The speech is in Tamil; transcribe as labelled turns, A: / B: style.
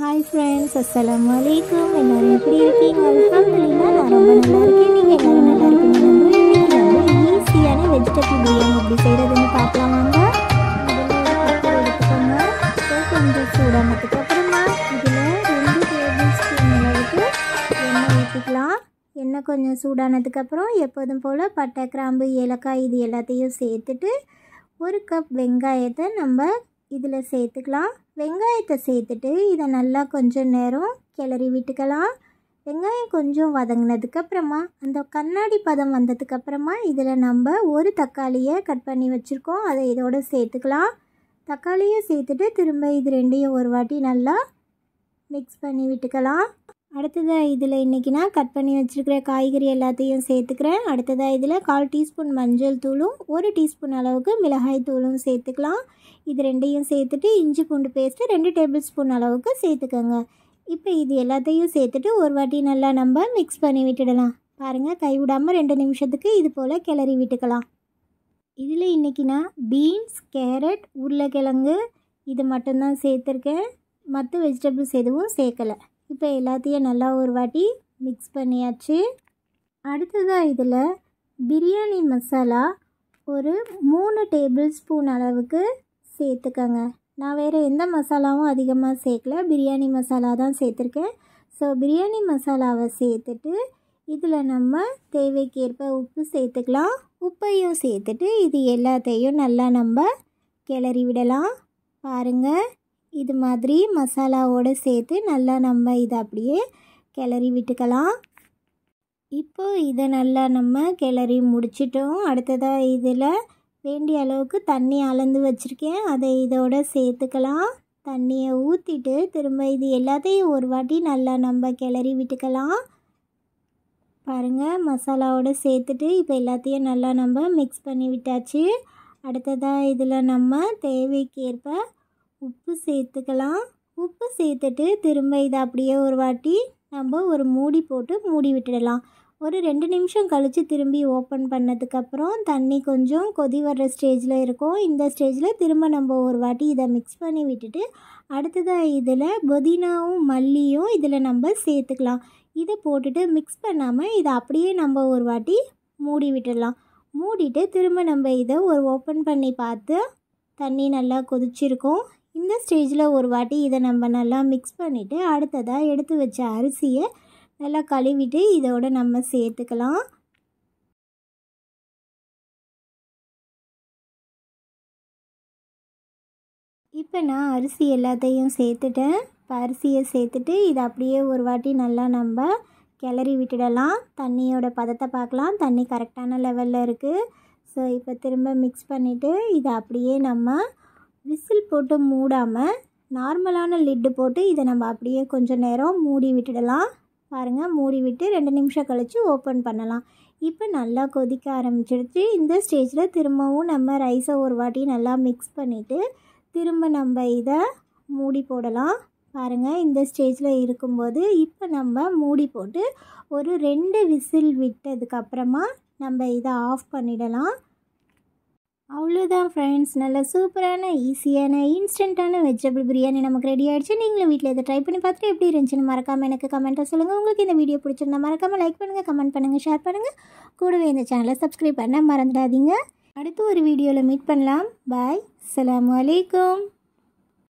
A: ஹாய் ஃப்ரெண்ட்ஸ் அஸ்லாம் வலைக்கம் எல்லோரும் எப்படி இருக்கீங்க நான் ரொம்ப நல்லா இருக்கேன் நீங்கள் எல்லோரும் நல்லா இருக்கீங்க ரொம்ப ஈஸியான வெஜிடபிள் பிரியாணி எப்படி செய்கிறதுன்னு பார்க்கலாம் வாங்க முதல்ல எடுத்துக்கோங்க கொஞ்சம் சூடானதுக்கு அப்புறமா இதில் ரெண்டு டேபிள் ஸ்பூன் அளவுக்கு எண்ணெய் ஊற்றிக்கலாம் எண்ணெய் கொஞ்சம் சூடானதுக்கப்புறம் எப்போதும் போல் பட்டை கிராம்பு ஏலக்காய் இது எல்லாத்தையும் சேர்த்துட்டு ஒரு கப் வெங்காயத்தை நம்ம இதில் சேர்த்துக்கலாம் வெங்காயத்தை சேர்த்துட்டு இதை நல்லா கொஞ்சம் நேரம் கிளறி விட்டுக்கலாம் வெங்காயம் கொஞ்சம் வதங்கினதுக்கப்புறமா அந்த கண்ணாடி பதம் வந்ததுக்கப்புறமா இதில் நம்ம ஒரு தக்காளியை கட் பண்ணி வச்சுருக்கோம் அதை இதோடு சேர்த்துக்கலாம் தக்காளியை சேர்த்துட்டு திரும்ப இது ரெண்டையும் ஒரு வாட்டி நல்லா மிக்ஸ் பண்ணி விட்டுக்கலாம் அடுத்ததாக இதில் இன்றைக்கி நான் கட் பண்ணி வச்சுருக்கிற காய்கறி எல்லாத்தையும் சேர்த்துக்கிறேன் அடுத்ததாக இதில் கால் டீஸ்பூன் மஞ்சள் தூளும் ஒரு டீஸ்பூன் அளவுக்கு மிளகாய் தூளும் சேர்த்துக்கலாம் இது ரெண்டையும் சேர்த்துட்டு இஞ்சி பூண்டு பேஸ்ட்டு ரெண்டு டேபிள் ஸ்பூன் அளவுக்கு சேர்த்துக்கோங்க இப்போ இது எல்லாத்தையும் சேர்த்துட்டு ஒரு வாட்டி நல்லா நம்ம மிக்ஸ் பண்ணி விட்டுடலாம் பாருங்கள் கைவிடாமல் ரெண்டு நிமிஷத்துக்கு இது போல் கிளறி விட்டுக்கலாம் இதில் இன்றைக்கி நான் பீன்ஸ் கேரட் உருளைக்கிழங்கு இது மட்டும்தான் சேர்த்துருக்கேன் மற்ற வெஜிடபிள்ஸ் எதுவும் சேர்க்கலை இப்போ எல்லாத்தையும் நல்லா ஒரு வாட்டி மிக்ஸ் பண்ணியாச்சு அடுத்ததாக இதில் பிரியாணி மசாலா ஒரு மூணு டேபிள் ஸ்பூன் அளவுக்கு சேர்த்துக்கங்க நான் வேறு எந்த மசாலாவும் அதிகமாக சேர்க்கல பிரியாணி மசாலா தான் சேர்த்துருக்கேன் ஸோ பிரியாணி மசாலாவை சேர்த்துட்டு இதில் நம்ம தேவைக்கேற்ப உப்பு சேர்த்துக்கலாம் உப்பையும் சேர்த்துட்டு இது எல்லாத்தையும் நல்லா நம்ம கிளறி விடலாம் பாருங்கள் இது மாதிரி மசாலாவோடு சேர்த்து நல்லா நம்ம இதை அப்படியே கிளறி விட்டுக்கலாம் இப்போது இதை நல்லா நம்ம கிளறி முடிச்சிட்டோம் அடுத்ததாக இதில் வேண்டிய அளவுக்கு தண்ணி அளந்து வச்சுருக்கேன் அதை இதோட சேர்த்துக்கலாம் தண்ணியை ஊற்றிட்டு திரும்ப இது எல்லாத்தையும் ஒரு வாட்டி நல்லா நம்ம கிளறி விட்டுக்கலாம் பாருங்கள் மசாலாவோடு சேர்த்துட்டு இப்போ எல்லாத்தையும் நல்லா நம்ம மிக்ஸ் பண்ணி விட்டாச்சு அடுத்ததாக இதில் நம்ம தேவைக்கேற்ப உப்பு சேர்த்துக்கலாம் உப்பு சேர்த்துட்டு திரும்ப இதை அப்படியே ஒரு வாட்டி நம்ம ஒரு மூடி போட்டு மூடி விட்டுடலாம் ஒரு ரெண்டு நிமிஷம் கழித்து திரும்பி ஓப்பன் பண்ணதுக்கப்புறம் தண்ணி கொஞ்சம் கொதி வர்ற ஸ்டேஜில் இருக்கும் இந்த ஸ்டேஜில் திரும்ப நம்ம ஒரு வாட்டி இதை மிக்ஸ் பண்ணி விட்டுட்டு அடுத்ததாக இதில் புதினாவும் மல்லியும் இதில் நம்ம சேர்த்துக்கலாம் இதை போட்டுட்டு மிக்ஸ் பண்ணாமல் இதை அப்படியே நம்ம ஒரு வாட்டி மூடி விட்டுடலாம் மூடிட்டு திரும்ப நம்ம இதை ஒரு ஓப்பன் பண்ணி பார்த்து தண்ணி நல்லா கொதிச்சிருக்கும் இந்த ஸ்டேஜில் ஒரு வாட்டி இதை நம்ம நல்லா மிக்ஸ் பண்ணிவிட்டு அடுத்ததாக எடுத்து வச்ச அரிசியை நல்லா கழுவிட்டு இதோடு நம்ம சேர்த்துக்கலாம் இப்போ நான் அரிசி எல்லாத்தையும் சேர்த்துட்டேன் இப்போ அரிசியை சேர்த்துட்டு இதை அப்படியே ஒரு வாட்டி நல்லா நம்ம கிளறி விட்டுடலாம் தண்ணியோட பதத்தை பார்க்கலாம் தண்ணி கரெக்டான லெவலில் இருக்குது ஸோ இப்போ திரும்ப மிக்ஸ் பண்ணிவிட்டு இதை அப்படியே நம்ம விசில் போட்டு மூடாமல் நார்மலான லிட்டு போட்டு இதை நம்ம அப்படியே கொஞ்சம் நேரம் மூடி விட்டுடலாம் பாருங்கள் மூடி விட்டு ரெண்டு நிமிஷம் கழித்து ஓப்பன் பண்ணலாம் இப்போ நல்லா கொதிக்க ஆரம்பிச்சிடுச்சு இந்த ஸ்டேஜில் திரும்பவும் நம்ம ரைஸை ஒரு வாட்டி நல்லா மிக்ஸ் பண்ணிவிட்டு திரும்ப நம்ம இதை மூடி போடலாம் பாருங்கள் இந்த ஸ்டேஜில் இருக்கும்போது இப்போ நம்ம மூடி போட்டு ஒரு ரெண்டு விசில் விட்டதுக்கப்புறமா நம்ம இதை ஆஃப் பண்ணிடலாம் அவ்வளோதான் ஃப்ரெண்ட்ஸ் நல்லா சூப்பரான ஈஸியான இன்ஸ்டண்ட்டான வெஜிடபிள் பிரியாணி நமக்கு ரெடி ஆகிடுச்சு நீங்களும் வீட்டில் இதை ட்ரை பண்ணி பார்த்துட்டு எப்படி இருந்துச்சுன்னு மறக்காமல் எனக்கு கமெண்ட்டாக சொல்லுங்கள் உங்களுக்கு இந்த வீடியோ பிடிச்சிருந்தா மறக்காமல் லைக் பண்ணுங்கள் கமெண்ட் பண்ணுங்கள் ஷேர் பண்ணுங்கள் கூடவே இந்த சேனலை சப்ஸ்கிரைப் பண்ண மறந்துடாதீங்க அடுத்து ஒரு வீடியோவில் மீட் பண்ணலாம் பாய் அலாம் வலைக்கம்